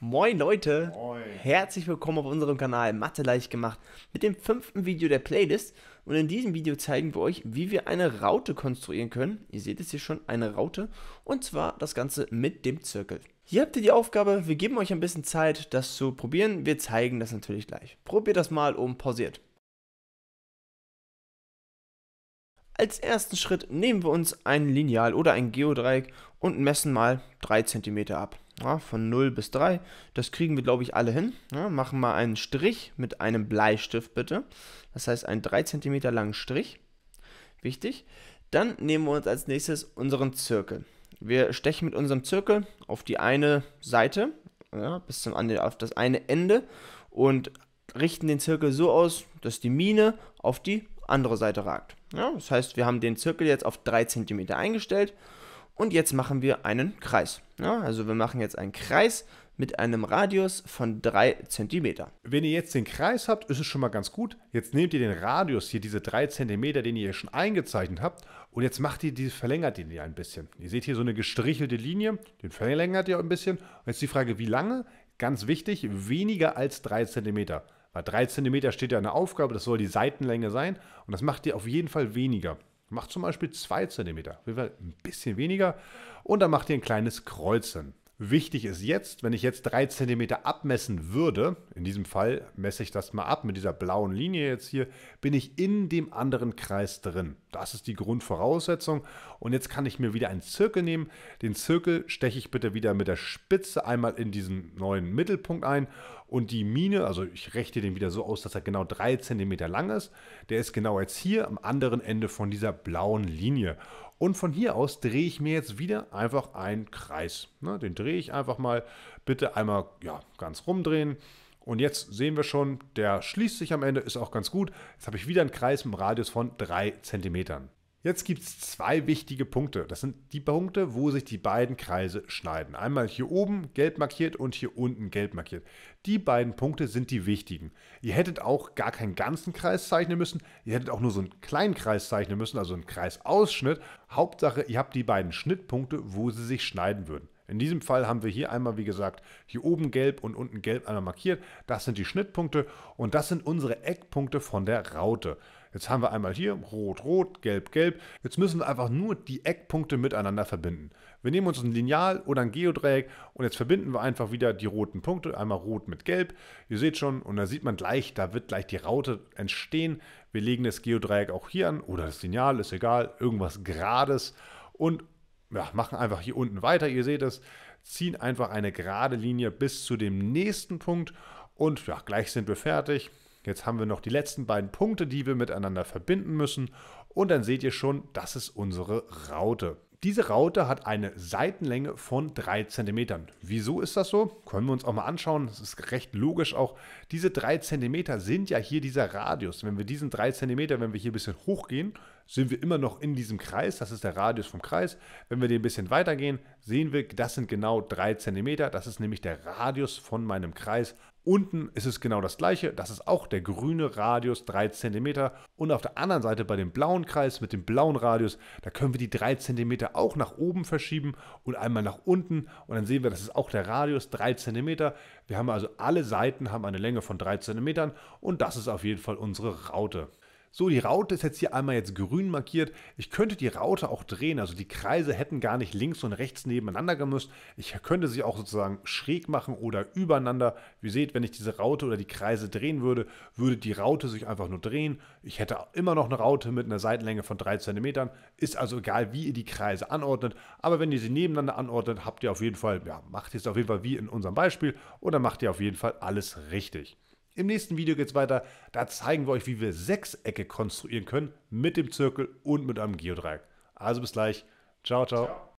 Moin Leute, Moin. herzlich willkommen auf unserem Kanal Mathe leicht gemacht mit dem fünften Video der Playlist und in diesem Video zeigen wir euch, wie wir eine Raute konstruieren können. Ihr seht es hier schon, eine Raute und zwar das Ganze mit dem Zirkel. Hier habt ihr die Aufgabe, wir geben euch ein bisschen Zeit, das zu probieren, wir zeigen das natürlich gleich. Probiert das mal oben pausiert. Als ersten Schritt nehmen wir uns ein Lineal oder ein Geodreieck und messen mal 3 cm ab ja, von 0 bis 3. Das kriegen wir, glaube ich, alle hin. Ja, machen mal einen Strich mit einem Bleistift bitte. Das heißt, einen 3 cm langen Strich. Wichtig. Dann nehmen wir uns als nächstes unseren Zirkel. Wir stechen mit unserem Zirkel auf die eine Seite, ja, bis zum, auf das eine Ende und richten den Zirkel so aus, dass die Mine auf die andere Seite ragt. Ja, das heißt, wir haben den Zirkel jetzt auf 3 cm eingestellt und jetzt machen wir einen Kreis. Ja, also wir machen jetzt einen Kreis mit einem Radius von 3 cm. Wenn ihr jetzt den Kreis habt, ist es schon mal ganz gut. Jetzt nehmt ihr den Radius hier, diese 3 cm, den ihr hier schon eingezeichnet habt, und jetzt macht ihr die, verlängert den ihr ein bisschen. Ihr seht hier so eine gestrichelte Linie, den verlängert ihr ein bisschen. Und jetzt die Frage, wie lange? Ganz wichtig, weniger als 3 cm. Weil 3 cm steht ja eine Aufgabe, das soll die Seitenlänge sein, und das macht ihr auf jeden Fall weniger. Macht zum Beispiel 2 cm, ein bisschen weniger. Und dann macht ihr ein kleines Kreuz Wichtig ist jetzt, wenn ich jetzt 3 cm abmessen würde, in diesem Fall messe ich das mal ab mit dieser blauen Linie jetzt hier, bin ich in dem anderen Kreis drin. Das ist die Grundvoraussetzung und jetzt kann ich mir wieder einen Zirkel nehmen. Den Zirkel steche ich bitte wieder mit der Spitze einmal in diesen neuen Mittelpunkt ein und die Mine, also ich rechte den wieder so aus, dass er genau 3 cm lang ist, der ist genau jetzt hier am anderen Ende von dieser blauen Linie. Und von hier aus drehe ich mir jetzt wieder einfach einen Kreis. Ne? Den drehe ich einfach mal bitte einmal ja, ganz rumdrehen. Und jetzt sehen wir schon, der schließt sich am Ende, ist auch ganz gut. Jetzt habe ich wieder einen Kreis mit einem Radius von 3 cm. Jetzt gibt es zwei wichtige Punkte. Das sind die Punkte, wo sich die beiden Kreise schneiden. Einmal hier oben gelb markiert und hier unten gelb markiert. Die beiden Punkte sind die wichtigen. Ihr hättet auch gar keinen ganzen Kreis zeichnen müssen. Ihr hättet auch nur so einen kleinen Kreis zeichnen müssen, also einen Kreisausschnitt. Hauptsache, ihr habt die beiden Schnittpunkte, wo sie sich schneiden würden. In diesem Fall haben wir hier einmal, wie gesagt, hier oben gelb und unten gelb einmal markiert. Das sind die Schnittpunkte und das sind unsere Eckpunkte von der Raute. Jetzt haben wir einmal hier rot, rot, gelb, gelb. Jetzt müssen wir einfach nur die Eckpunkte miteinander verbinden. Wir nehmen uns ein Lineal oder ein Geodreieck und jetzt verbinden wir einfach wieder die roten Punkte, einmal rot mit gelb. Ihr seht schon und da sieht man gleich, da wird gleich die Raute entstehen. Wir legen das Geodreieck auch hier an oder das Lineal, ist egal, irgendwas Gerades und ja, machen einfach hier unten weiter. Ihr seht es, ziehen einfach eine gerade Linie bis zu dem nächsten Punkt und ja, gleich sind wir fertig. Jetzt haben wir noch die letzten beiden Punkte, die wir miteinander verbinden müssen. Und dann seht ihr schon, das ist unsere Raute. Diese Raute hat eine Seitenlänge von 3 cm. Wieso ist das so? Können wir uns auch mal anschauen. Das ist recht logisch auch. Diese 3 cm sind ja hier dieser Radius. Wenn wir diesen 3 cm, wenn wir hier ein bisschen hochgehen, sind wir immer noch in diesem Kreis. Das ist der Radius vom Kreis. Wenn wir den ein bisschen weitergehen, sehen wir, das sind genau 3 cm. Das ist nämlich der Radius von meinem Kreis. Unten ist es genau das gleiche, das ist auch der grüne Radius 3 cm und auf der anderen Seite bei dem blauen Kreis mit dem blauen Radius, da können wir die 3 cm auch nach oben verschieben und einmal nach unten und dann sehen wir, das ist auch der Radius 3 cm. Wir haben also alle Seiten haben eine Länge von 3 cm und das ist auf jeden Fall unsere Raute. So, die Raute ist jetzt hier einmal jetzt grün markiert. Ich könnte die Raute auch drehen, also die Kreise hätten gar nicht links und rechts nebeneinander gemusst. Ich könnte sie auch sozusagen schräg machen oder übereinander. Wie ihr seht, wenn ich diese Raute oder die Kreise drehen würde, würde die Raute sich einfach nur drehen. Ich hätte immer noch eine Raute mit einer Seitenlänge von 3 cm. Ist also egal, wie ihr die Kreise anordnet. Aber wenn ihr sie nebeneinander anordnet, habt ihr auf jeden Fall, ja, macht ihr es auf jeden Fall wie in unserem Beispiel oder macht ihr auf jeden Fall alles richtig. Im nächsten Video geht es weiter. Da zeigen wir euch, wie wir Sechsecke konstruieren können mit dem Zirkel und mit einem Geodreieck. Also bis gleich. ciao. ciao. ciao.